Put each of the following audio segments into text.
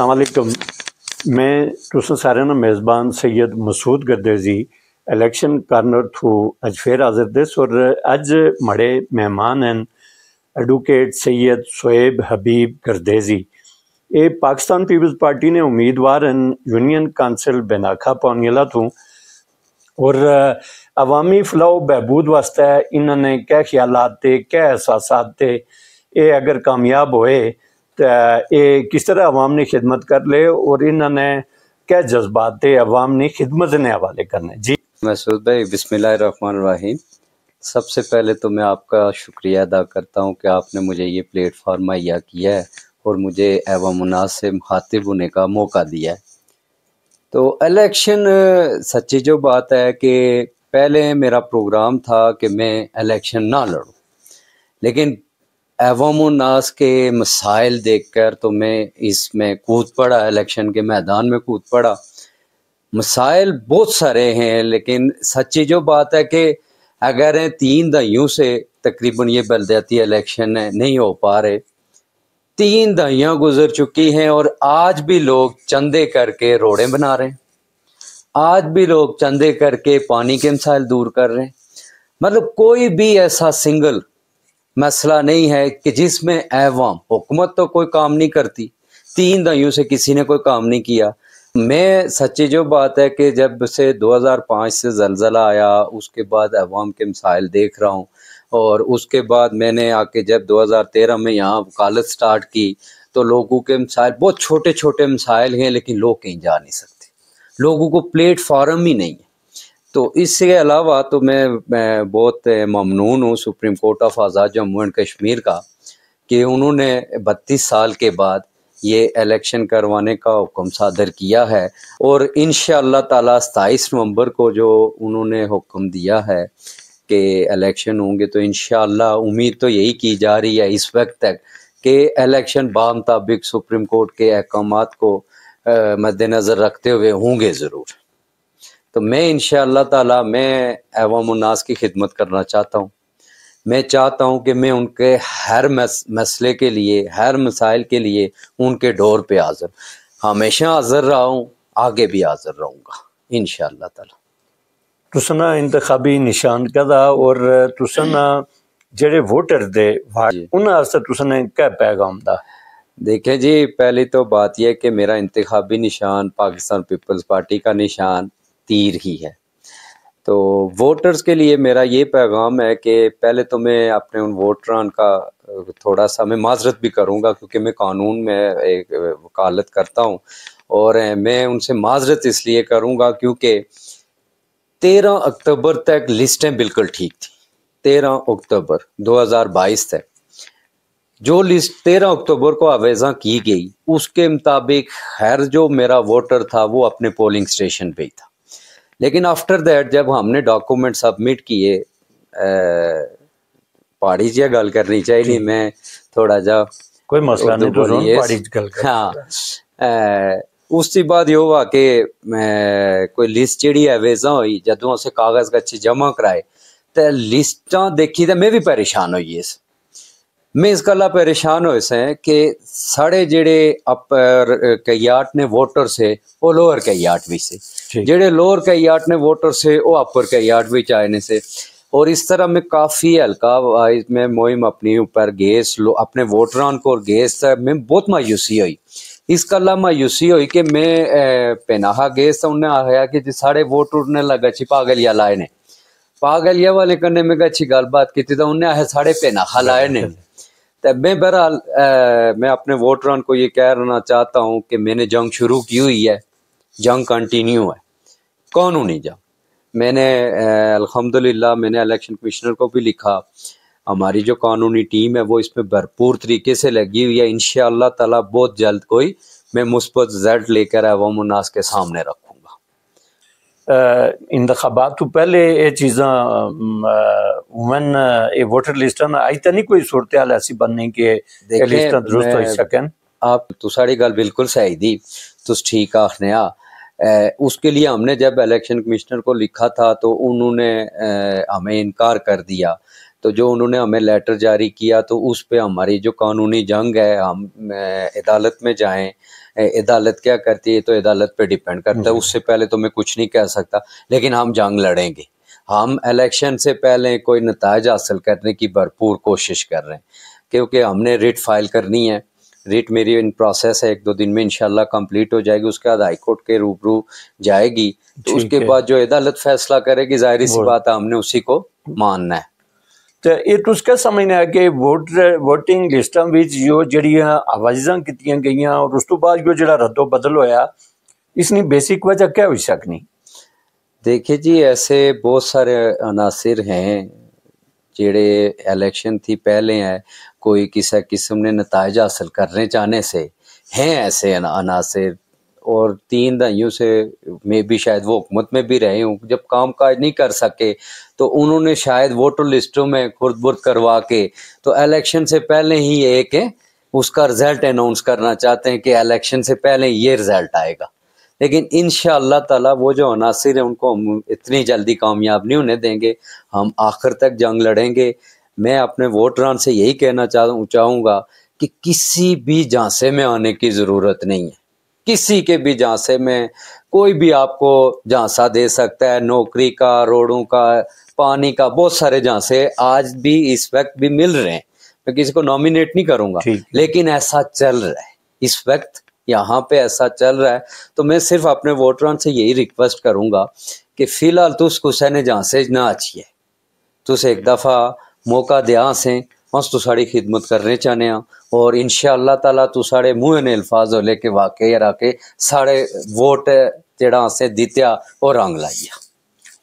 अलकुम मैं तुस सारे मेज़बान सैयद मसूद गदेजी इलेक्शन कॉर्नर थू अज फिर हाजिर दिस और अज मड़े मेहमान हैं एडवोकेट सैयद सोएब हबीब गरदेजी ये पाकिस्तान पीपल्स पार्टी ने उम्मीदवार हैं यूनियन काउंसिल बेनाखा पौनियला थू और अवामी फलाह बहबूद वास्तव इन्होंने क्या ख्याल थे क्या एहसास थे ये अगर कामयाब होए तो ये किस तरह अवाम ने खिदमत कर ले और इन्होंने क्या जज्बात थे अवाम ने खिदमत ने हवाले करने जी महसूद भाई बिसमीम सबसे पहले तो मैं आपका शुक्रिया अदा करता हूँ कि आपने मुझे ये प्लेटफॉर्म मुहैया किया है और मुझे एवं मुनासिब से मुखातिब होने का मौका दिया है तो इलेक्शन सच्ची जो बात है कि पहले मेरा प्रोग्राम था कि मैं इलेक्शन ना लड़ूं लेकिन एवम उन्नास के मसाइल देखकर तो मैं इसमें कूद पड़ा इलेक्शन के मैदान में कूद पड़ा मसाइल बहुत सारे हैं लेकिन सच्ची जो बात है कि अगर तीन दहियों से तकरीबन ये बलदयाती इलेक्शन नहीं हो पा रहे तीन दहाइयाँ गुजर चुकी हैं और आज भी लोग चंदे करके रोड़े बना रहे हैं आज भी लोग चंदे करके पानी के मिसाइल दूर कर रहे हैं मतलब कोई भी ऐसा सिंगल मसला नहीं है कि जिसमें एवाम हुकूमत तो कोई काम नहीं करती तीन दहाइयों से किसी ने कोई काम नहीं किया मैं सच्ची जो बात है कि जब से 2005 से जलजला आया उसके बाद अवाम के मिसाइल देख रहा हूँ और उसके बाद मैंने आके जब 2013 में यहाँ वकालत स्टार्ट की तो लोगों के मिसाइल बहुत छोटे छोटे मिसाइल हैं लेकिन लोग कहीं जा नहीं सकते लोगों को प्लेटफार्म ही नहीं है तो इसके अलावा तो मैं, मैं बहुत ममनून हूँ Supreme Court of Azad Jammu and Kashmir का कि उन्होंने बत्तीस साल के बाद ये इलेक्शन करवाने का हुक्म सादर किया है और इन ताला सताईस नवंबर को जो उन्होंने हुक्म दिया है के इलेक्शन होंगे तो इन उम्मीद तो यही की जा रही है इस वक्त तक कि इलेक्शन मुताबिक सुप्रीम कोर्ट के अहकाम को मद्देनजर रखते हुए होंगे ज़रूर तो मैं इन ताला मैं अवाम उन्नास की खिदमत करना चाहता हूँ मैं चाहता हूँ कि मैं उनके हर मस, मसले के लिए हर मसाइल के लिए उनके डोर पे हाजिर हमेशा हाजिर रहा हूँ आगे भी हाजिर रहूँगा इन ताला तुसना इंतखाबी निशान कदा और तुसना जेडे वोटर दे उन्होंने तुसने क्या पैगाम दा देखे जी पहली तो बात यह कि मेरा इंतबी निशान पाकिस्तान पीपल्स पार्टी का निशान तीर ही है तो वोटर्स के लिए मेरा ये पैगाम है कि पहले तो मैं अपने उन वोटरान का थोड़ा सा मैं माजरत भी करूंगा क्योंकि मैं कानून में एक वकालत करता हूं और मैं उनसे माजरत इसलिए करूंगा क्योंकि तेरह अक्टूबर तक लिस्टें बिल्कुल ठीक थी तेरह अक्टूबर 2022 तक जो लिस्ट तेरह अक्टूबर को आवेजा की गई उसके मुताबिक हर जो मेरा वोटर था वो अपने पोलिंग स्टेशन पे ही था लेकिन आफ्टर दैट जब हमने डॉक्यूमेंट सबमिट किए पहाड़ी जी गल करनी चाहिए मैं थोड़ा जा कोई मसला नहीं तो हाँ उस बाद यो हुआ कि मैं कोई लिस्ट जी है वेजा हुई जो अस कागज कच्चे जमा कराए तो लिस्ट देखी तो मैं भी परेशान हो इस मैं इस गल परेशान हो सें कि साढ़े जेडे अपर कई आर्ट ने वोटर से वह लोअर कई आर्ट भी से जेडे लोअर कई आर्ट ने वोटर से वह अपर कई आर्ट भी आए ने से और इस तरह में काफ़ी हल्का मैं मुहिम अपनी उपर गए अपने वोटरों को गए मैं बहुत मायूसी हुई इसका लामा यूसी हुई कि मैं पेनाहा गए तो उन्हें आया कि जी साढ़े वोट टूटने लगा छी पागलिया लाए ने पागलिया वाले कन्ने में अच्छी गल बात की तो उन्हें आया साढ़े पेनाहा लाए ने तो मैं बहरहाल मैं अपने वोटरान को ये कह कहना चाहता हूँ कि मैंने जंग शुरू की हुई है जंग कंटिन्यू है कौन कानूनी जंग मैंने अलहमदुल्ला मैंने इलेक्शन कमिश्नर को भी लिखा हमारी जो कानूनी टीम है वो इसमें भरपूर तरीके से लगी हुई है इनशाला तला बहुत जल्द कोई मैं मुस्बत रिजल्ट लेकर अवाम उन्नास के सामने रखूँगा इंतबात तो पहले ये चीज़ा वुमेन ये वोटर लिस्ट आई तो नहीं कोई सूरत हाल ऐसी बनने के दुरुस्त हो सकन आप तो सारी गल बिल्कुल सही दी तुम ठीक आखने आ उसके लिए हमने जब इलेक्शन कमिश्नर को लिखा था तो उन्होंने हमें इनकार कर दिया तो जो उन्होंने हमें लेटर जारी किया तो उस पर हमारी जो कानूनी जंग है हम अदालत में जाएं अदालत क्या करती है तो अदालत पे डिपेंड करता है उससे पहले तो मैं कुछ नहीं कह सकता लेकिन हम जंग लड़ेंगे हम इलेक्शन से पहले कोई नतज हासिल करने की भरपूर कोशिश कर रहे हैं क्योंकि हमने रिट फाइल करनी है रिट मेरी इन प्रोसेस है एक दो दिन में इनशाला कंप्लीट हो जाएगी उसके बाद हाई कोर्ट के रूबरू जाएगी तो उसके बाद जो अदालत फैसला करेगी जाहिर सी बात है हमने उसी को मानना है तो ये तुम क्या समझने कि वोटर वोटिंग लिस्ट में जो जड़िया आवाजा की गई और उस जो जो रद्दो बदल होया इसनी बेसिक वजह क्या हो सकनी देखिए जी ऐसे बहुत सारे अनासिर हैं जेडे इलेक्शन थी पहले हैं कोई किसी किस्म ने नतज हासिल करने चाहने से हैं ऐसे अनासिर और तीन दहाइयों से मैं भी शायद वो हुकूमत में भी रहे हूँ जब काम काज नहीं कर सके तो उन्होंने शायद वोटर लिस्टों में खुर्द बुर्द करवा के तो इलेक्शन से पहले ही एक है उसका रिजल्ट अनाउंस करना चाहते हैं कि इलेक्शन से पहले ये रिजल्ट आएगा लेकिन इन ताला वो जो अनासर हैं उनको हम इतनी जल्दी कामयाब नहीं होने देंगे हम आखिर तक जंग लड़ेंगे मैं अपने वोटरान से यही कहना चाह चाहूँगा कि किसी भी झांसे में आने की ज़रूरत नहीं है किसी के भी झांसे में कोई भी आपको झांसा दे सकता है नौकरी का रोडों का पानी का बहुत सारे झांसे आज भी इस वक्त भी मिल रहे हैं मैं किसी को नॉमिनेट नहीं करूंगा लेकिन ऐसा चल रहा है इस वक्त यहाँ पे ऐसा चल रहा है तो मैं सिर्फ अपने वोटरों से यही रिक्वेस्ट करूंगा कि फिलहाल तुस तो कुछ ने झांसे ना अच्छी है तुस एक दफ़ा मौका दिया से अस तो साड़ी खिदमत करने चाहने और इन तला तू साढ़े मुँह ने अल्फाज हो लेके वाकई रा के साढ़े वोट जेड़ा अस दित्या और रंग लाइया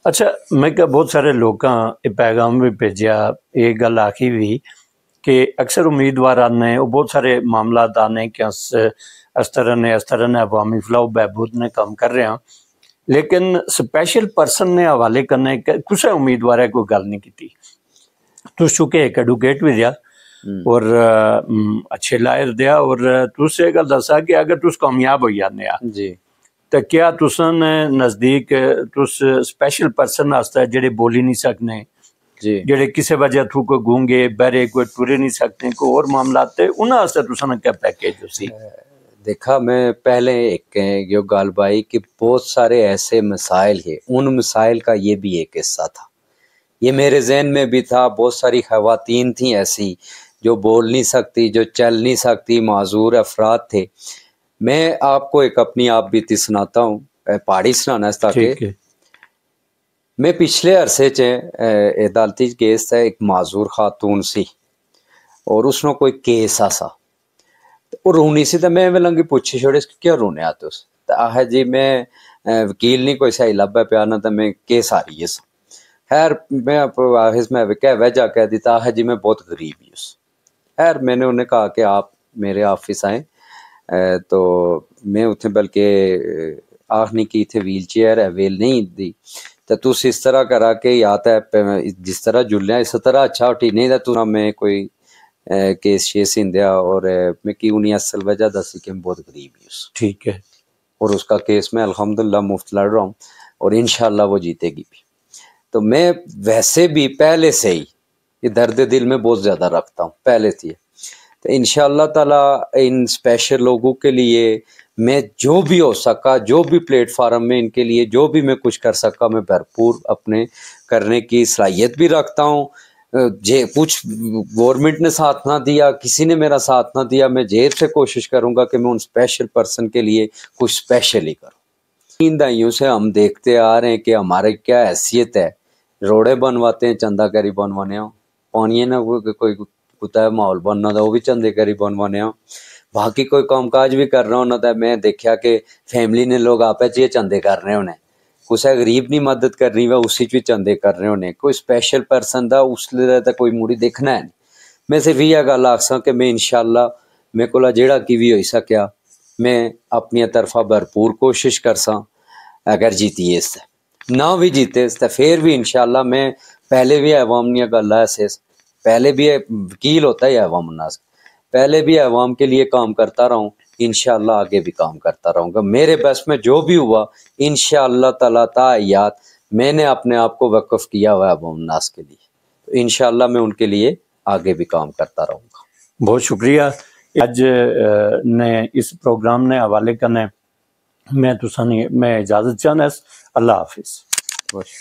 अच्छा मैं क्या बहुत सारे लोग पैगाम भी भेजा ये गल आखी भी कि अक्सर उम्मीदवार आने वो बहुत सारे मामला आने कि अस इस तरह ने इस तरह ने अवामी फलाह बहबूद ने काम कर रहे हैं लेकिन स्पेशल परसन ने हवाले करने कुछ उम्मीदवार कोई गल नहीं की तो चुके एक एडुकेट भी दिया हम्म। और अच्छे लायर दिया और तुसे गल दसा कि अगर तुस कामयाब हो जाने जी तो क्या तुसन नज़दीक तुस स्पेशल पर्सन आस्तै जेडे बोली नहीं सकने जेडे किसी वजह थू को गूंगे बहरे कोई टुरे नहीं सकते को और मामला ते उन्हें आस्तै तुसन क्या पैकेज उसी देखा मैं पहले एक यो गाल भाई कि बहुत सारे ऐसे मसाइल है उन मसाइल का ये भी एक हिस्सा था ये मेरे जहन में भी था बहुत सारी खातन थी ऐसी जो बोल नहीं सकती जो चल नहीं सकती माजूर अफराद थे मैं आपको एक अपनी आप बीती सुनाता हूँ पहाड़ी सुनाना इस ताकि मैं पिछले अरसे च अदालती केस था एक माजूर खातून सी और उसने कोई केस आसा तो रोनी सी तो मैं मतलब पूछी छोड़े क्यों रोने तुम तुस तो आह जी मैं वकील नहीं कोई सही लाभ प्या ना तो मैं केस आ रही है खैर मैं इसमें कह वजह कह दिता है हाँ जी मैं बहुत गरीब हूँ खैर मैंने उन्हें कहा कि आप मेरे ऑफिस आए तो मैं उत्थे बल्कि आखनी कि इतने व्हील चेयर है वेल नहीं दी तो तुम इस तरह करा के या तो जिस तरह जुलिया इस तरह अच्छा उठी नहीं तो तुना मैं कोई केस शेस दिया और मैं कि उन्हें असल वजह दसी कि मैं बहुत गरीब हूँ ठीक है और उसका केस मैं अलहमदुल्ला मुफ्त लड़ रहा हूँ और इन वो जीतेगी भी तो मैं वैसे भी पहले से ही ये दर्द दिल में बहुत ज़्यादा रखता हूँ पहले से ही तो इन ताला इन स्पेशल लोगों के लिए मैं जो भी हो सका जो भी प्लेटफार्म में इनके लिए जो भी मैं कुछ कर सका मैं भरपूर अपने करने की सलाहियत भी रखता हूँ जे कुछ गवर्नमेंट ने साथ ना दिया किसी ने मेरा साथ ना दिया मैं जेर से कोशिश करूँगा कि मैं उन स्पेशल पर्सन के लिए कुछ स्पेशल ही करूँ इन दाइयों से हम देखते आ रहे हैं कि हमारे क्या हैसियत है રોડે બનવાતે ચાંદા કરી બનવાને ઓ પાણીને કોઈ કુતા માહોલ બનનો ઓ બી ચાંદેકરી બનવાને બાકી કોઈ કામકાજ ભી કર રહા હોને તા મે દેખયા કે ફેમિલી ને લોગ આપે ચાંદે કર રહે હોને કુછ ગરીબ ની મદદ કર રી વા ઉસી ચુ ચાંદે કર રહે હોને કોઈ સ્પેશિયલ પર્સન દા ઉસલે તા કોઈ મુડી દેખના મે સે વીયા ગા લાખો કે મે ઇનશાલ્લા મેકોલા જેડા કી વી હોઈ સકયા મે અપની તરફા ભરપૂર કોશિશ કરસા અગર જીતીયે સ ना भी जीते तो फिर भी इंशाल्लाह मैं पहले भी अवामिया ने ला ऐसे पहले भी वकील होता है अवाम उन्नास पहले भी अवाम के लिए काम करता रहूँ इनशाला आगे भी काम करता रहूँगा मेरे बस में जो भी हुआ इन ताला तायात मैंने अपने आप को वक्फ किया हुआ है अवाम उन्नास के लिए तो इन मैं उनके लिए आगे भी काम करता रहूँगा बहुत शुक्रिया आज ने इस प्रोग्राम ने हवाले करने मैं तुसानी मैं इजाज़त चाहना अल्लाह हाफिज़